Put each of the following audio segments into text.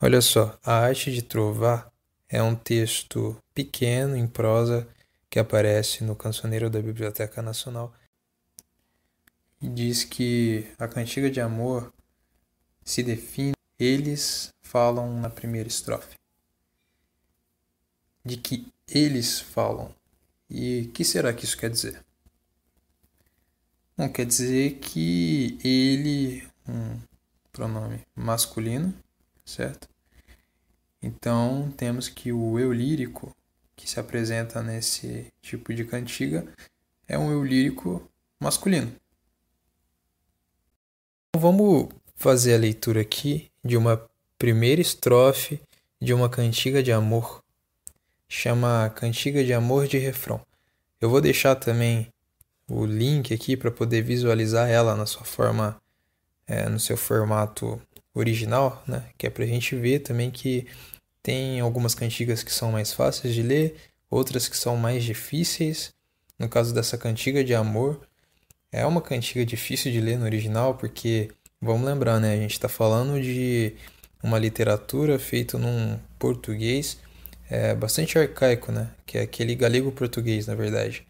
Olha só, A Arte de Trovar é um texto pequeno em prosa que aparece no Cancioneiro da Biblioteca Nacional e diz que a cantiga de amor se define, eles falam na primeira estrofe. De que eles falam. E que será que isso quer dizer? Não quer dizer que ele, um pronome masculino, certo? Então, temos que o eu lírico que se apresenta nesse tipo de cantiga é um eu lírico masculino. Então, vamos fazer a leitura aqui de uma primeira estrofe de uma cantiga de amor. Chama Cantiga de Amor de Refrão. Eu vou deixar também o link aqui para poder visualizar ela na sua forma, é, no seu formato original, né? Que é pra gente ver também que tem algumas cantigas que são mais fáceis de ler, outras que são mais difíceis. No caso dessa cantiga de amor, é uma cantiga difícil de ler no original, porque vamos lembrar, né? A gente está falando de uma literatura feita num português é, bastante arcaico, né? Que é aquele galego português, na verdade,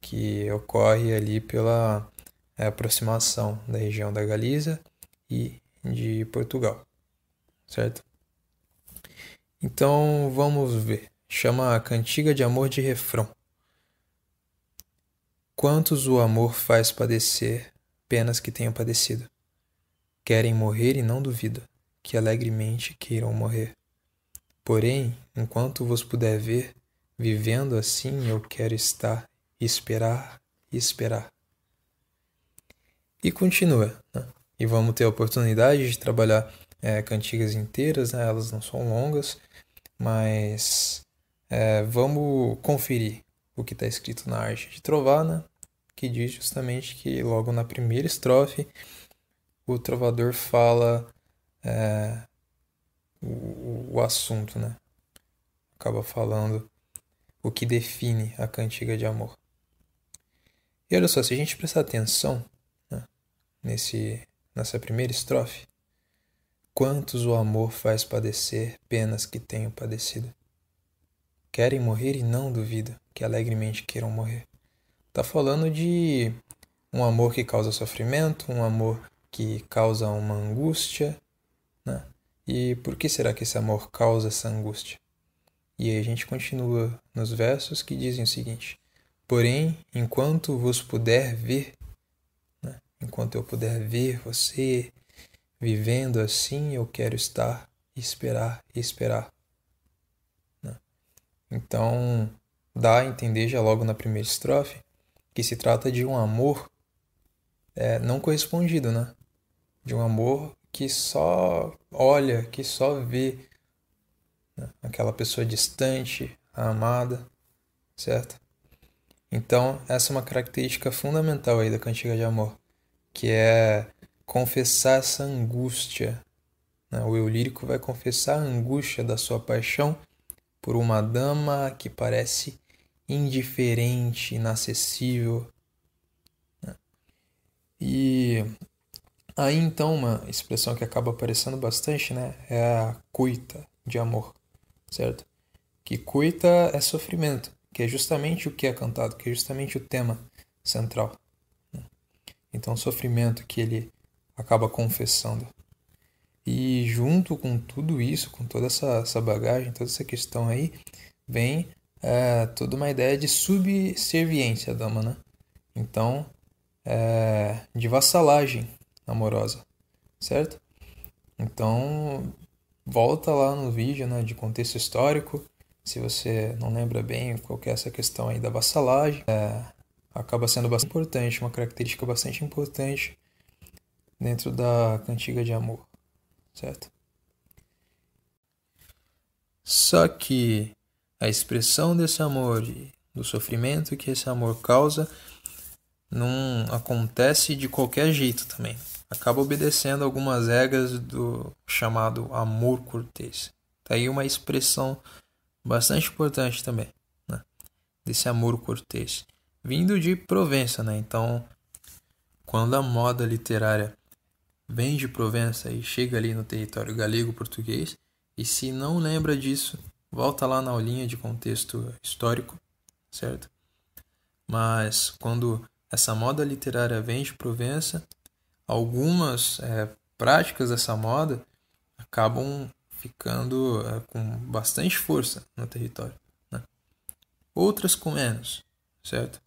que ocorre ali pela é, aproximação da região da Galiza e de Portugal, certo? Então vamos ver. Chama a Cantiga de Amor de Refrão. Quantos o amor faz padecer, penas que tenham padecido. Querem morrer e não duvido, que alegremente queiram morrer. Porém, enquanto vos puder ver, vivendo assim eu quero estar, esperar e esperar. E continua. Né? e vamos ter a oportunidade de trabalhar é, cantigas inteiras, né? elas não são longas, mas é, vamos conferir o que está escrito na arte de Trovana, né? que diz justamente que logo na primeira estrofe o trovador fala é, o, o assunto, né? Acaba falando o que define a cantiga de amor. E olha só, se a gente prestar atenção né, nesse, nessa primeira estrofe? Quantos o amor faz padecer penas que tenho padecido? Querem morrer e não duvido que alegremente queiram morrer. Tá falando de um amor que causa sofrimento, um amor que causa uma angústia, né? E por que será que esse amor causa essa angústia? E aí a gente continua nos versos que dizem o seguinte: Porém, enquanto vos puder ver, Enquanto eu puder ver você vivendo assim, eu quero estar, esperar e esperar. Né? Então, dá a entender já logo na primeira estrofe que se trata de um amor é, não correspondido, né? De um amor que só olha, que só vê né? aquela pessoa distante, a amada, certo? Então, essa é uma característica fundamental aí da cantiga de amor que é confessar essa angústia. Né? O eu lírico vai confessar a angústia da sua paixão por uma dama que parece indiferente, inacessível. Né? E aí então uma expressão que acaba aparecendo bastante, né, é a coita de amor, certo? Que coita é sofrimento, que é justamente o que é cantado, que é justamente o tema central. Então, o sofrimento que ele acaba confessando. E junto com tudo isso, com toda essa, essa bagagem, toda essa questão aí, vem é, toda uma ideia de subserviência da né Então, é, de vassalagem amorosa, certo? Então, volta lá no vídeo né, de contexto histórico, se você não lembra bem qual é essa questão aí da vassalagem. É, acaba sendo bastante importante, uma característica bastante importante dentro da cantiga de amor, certo? Só que a expressão desse amor, do sofrimento que esse amor causa, não acontece de qualquer jeito também. Acaba obedecendo algumas regras do chamado amor cortês. Tá aí uma expressão bastante importante também, né? desse amor cortês vindo de Provença, né? Então, quando a moda literária vem de Provença e chega ali no território galego-português, e se não lembra disso, volta lá na aulinha de contexto histórico, certo? Mas quando essa moda literária vem de Provença, algumas é, práticas dessa moda acabam ficando é, com bastante força no território, né? outras com menos, certo?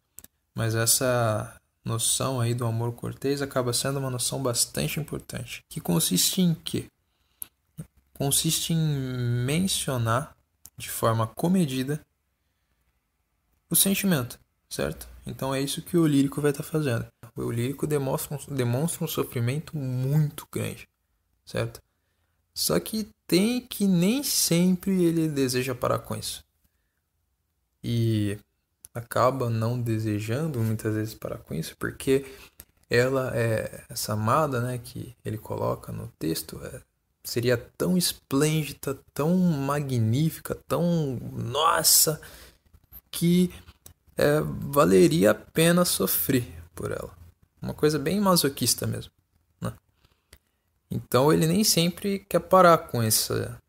Mas essa noção aí do amor cortês acaba sendo uma noção bastante importante, que consiste em quê? Consiste em mencionar de forma comedida o sentimento, certo? Então é isso que o lírico vai estar tá fazendo. O lírico demonstra um, demonstra um sofrimento muito grande, certo? Só que tem que nem sempre ele deseja parar com isso. E acaba não desejando muitas vezes parar com isso, porque ela é essa amada, né, que ele coloca no texto, é, seria tão esplêndida, tão magnífica, tão nossa que é, valeria a pena sofrer por ela. Uma coisa bem masoquista mesmo. Né? Então ele nem sempre quer parar com essa,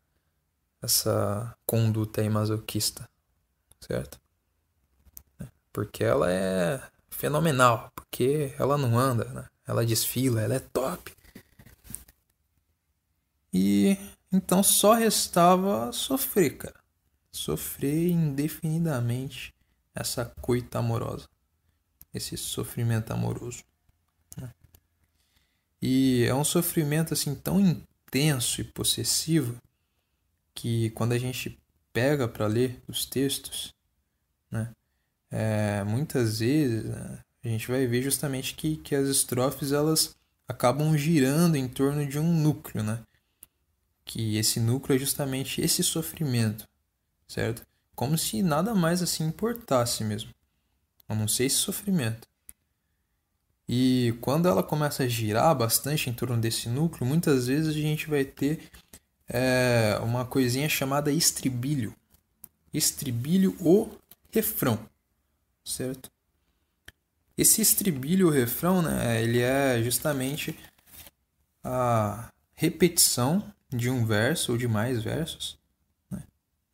essa conduta aí masoquista, certo? porque ela é fenomenal, porque ela não anda, né? ela desfila, ela é top. E então só restava sofrer, cara. Sofrer indefinidamente essa coita amorosa, esse sofrimento amoroso. Né? E é um sofrimento assim tão intenso e possessivo que quando a gente pega para ler os textos, né? é, muitas vezes né, a gente vai ver justamente que, que as estrofes elas acabam girando em torno de um núcleo, né? Que esse núcleo é justamente esse sofrimento, certo? Como se nada mais assim importasse mesmo, a não ser esse sofrimento. E quando ela começa a girar bastante em torno desse núcleo, muitas vezes a gente vai ter é, uma coisinha chamada estribilho. Estribilho ou refrão certo? Esse estribilho, o refrão, né, ele é justamente a repetição de um verso ou de mais versos né,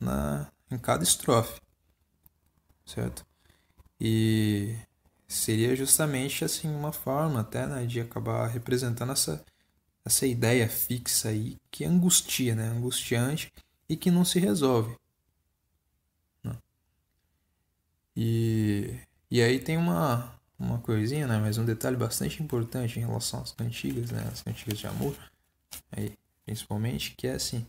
na, em cada estrofe, certo? E seria justamente assim uma forma até né, de acabar representando essa, essa ideia fixa aí que angustia, né, angustiante e que não se resolve. E, e aí tem uma, uma coisinha, né? Mas um detalhe bastante importante em relação às cantigas, né? As cantigas de amor, aí, principalmente, que é assim.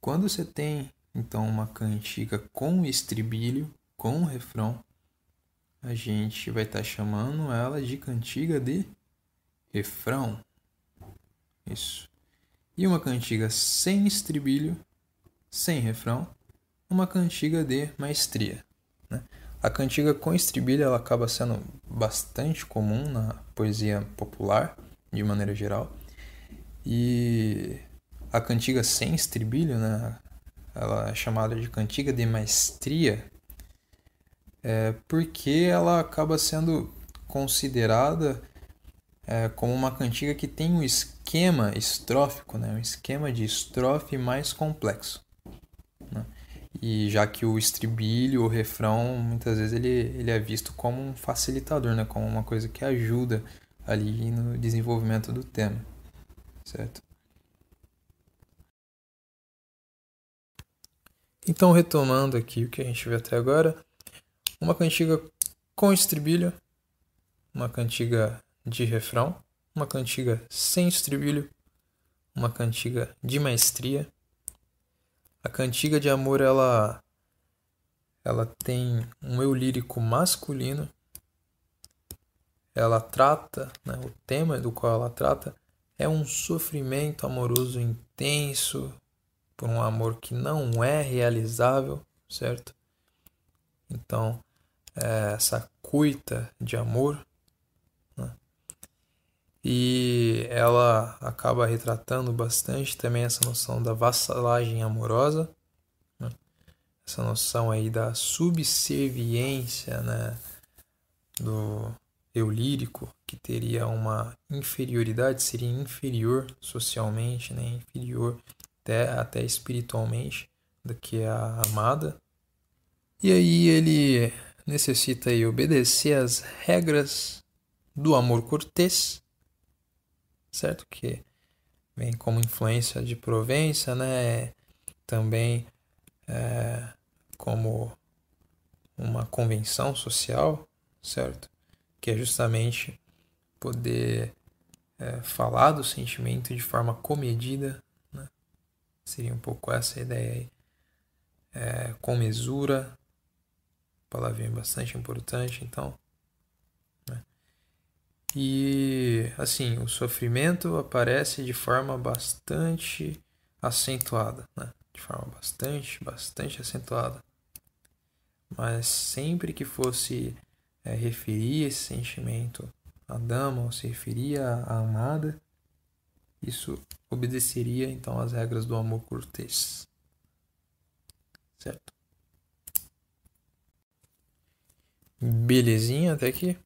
Quando você tem, então, uma cantiga com estribilho, com refrão, a gente vai estar tá chamando ela de cantiga de refrão. Isso. E uma cantiga sem estribilho, sem refrão, uma cantiga de maestria. Né? A cantiga com estribilho ela acaba sendo bastante comum na poesia popular, de maneira geral. E a cantiga sem estribilho, né, ela é chamada de cantiga de maestria, é, porque ela acaba sendo considerada é, como uma cantiga que tem um esquema estrófico, né, um esquema de estrofe mais complexo. Né? E já que o estribilho, o refrão, muitas vezes ele, ele é visto como um facilitador, né? como uma coisa que ajuda ali no desenvolvimento do tema, certo? Então, retomando aqui o que a gente viu até agora, uma cantiga com estribilho, uma cantiga de refrão, uma cantiga sem estribilho, uma cantiga de maestria, a cantiga de amor ela ela tem um eu lírico masculino. Ela trata, né, o tema do qual ela trata é um sofrimento amoroso intenso por um amor que não é realizável, certo? Então, é essa cuita de amor e ela acaba retratando bastante também essa noção da vassalagem amorosa, né? essa noção aí da subserviência né? do eu lírico, que teria uma inferioridade, seria inferior socialmente, né? inferior até, até espiritualmente do que a amada. E aí ele necessita aí obedecer às regras do amor cortês, certo? Que vem como influência de Provença, né? Também é, como uma convenção social, certo? Que é justamente poder é, falar do sentimento de forma comedida, né? seria um pouco essa ideia aí, é, com mesura, palavrinha bastante importante, então e assim, o sofrimento aparece de forma bastante acentuada, né? De forma bastante, bastante acentuada. Mas sempre que fosse é, referir esse sentimento à dama ou se referir à amada, isso obedeceria então às regras do amor cortês. Certo? Belezinha até aqui?